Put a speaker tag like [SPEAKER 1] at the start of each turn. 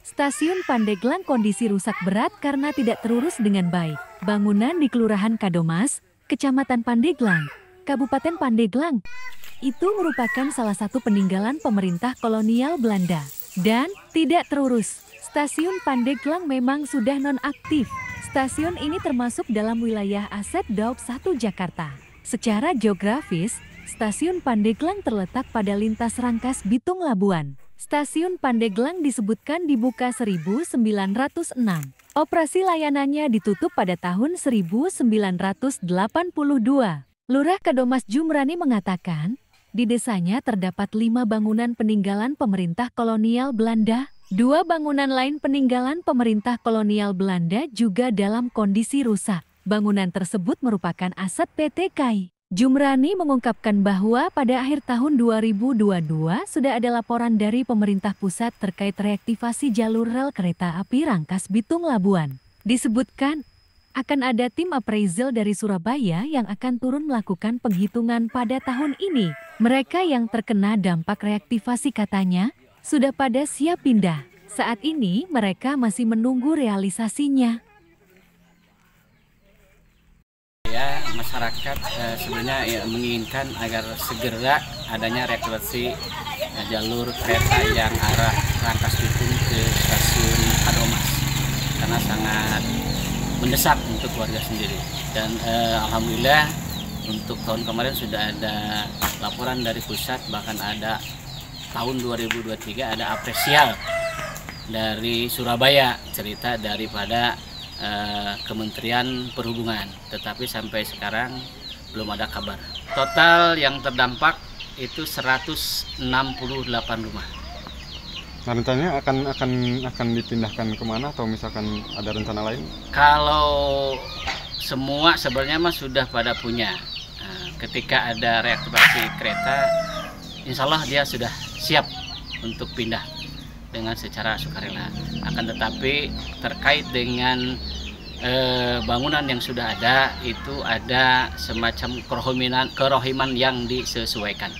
[SPEAKER 1] Stasiun Pandeglang kondisi rusak berat karena tidak terurus dengan baik. Bangunan di Kelurahan Kadomas, Kecamatan Pandeglang, Kabupaten Pandeglang, itu merupakan salah satu peninggalan pemerintah kolonial Belanda. Dan tidak terurus, Stasiun Pandeglang memang sudah nonaktif. Stasiun ini termasuk dalam wilayah aset Daup 1 Jakarta. Secara geografis, Stasiun Pandeglang terletak pada lintas Rangkas Bitung Labuan. Stasiun Pandeglang disebutkan dibuka 1906. Operasi layanannya ditutup pada tahun 1982. Lurah Kedomas Jumrani mengatakan, di desanya terdapat lima bangunan peninggalan pemerintah kolonial Belanda. Dua bangunan lain peninggalan pemerintah kolonial Belanda juga dalam kondisi rusak. Bangunan tersebut merupakan aset PT KAI. Jumrani mengungkapkan bahwa pada akhir tahun 2022 sudah ada laporan dari pemerintah pusat terkait reaktivasi jalur rel kereta api Rangkas Bitung Labuan. Disebutkan, akan ada tim appraisal dari Surabaya yang akan turun melakukan penghitungan pada tahun ini. Mereka yang terkena dampak reaktivasi katanya sudah pada siap pindah. Saat ini mereka masih menunggu realisasinya.
[SPEAKER 2] masyarakat eh, sebenarnya ya, menginginkan agar segera adanya rekreasi eh, jalur kereta yang arah Rangkas Bitung ke stasiun Adomas karena sangat mendesak untuk warga sendiri dan eh, alhamdulillah untuk tahun kemarin sudah ada laporan dari pusat bahkan ada tahun 2023 ada apresial dari Surabaya cerita daripada Eh, Kementerian Perhubungan, tetapi sampai sekarang belum ada kabar. Total yang terdampak itu 168 rumah. Nah, rencananya akan akan akan dipindahkan kemana atau misalkan ada rencana lain? Kalau semua sebenarnya mas sudah pada punya. Eh, ketika ada reaktivasi kereta, insya Allah dia sudah siap untuk pindah dengan secara sukarela. Akan tetapi terkait dengan e, bangunan yang sudah ada itu ada semacam kerohiman kerohiman yang disesuaikan.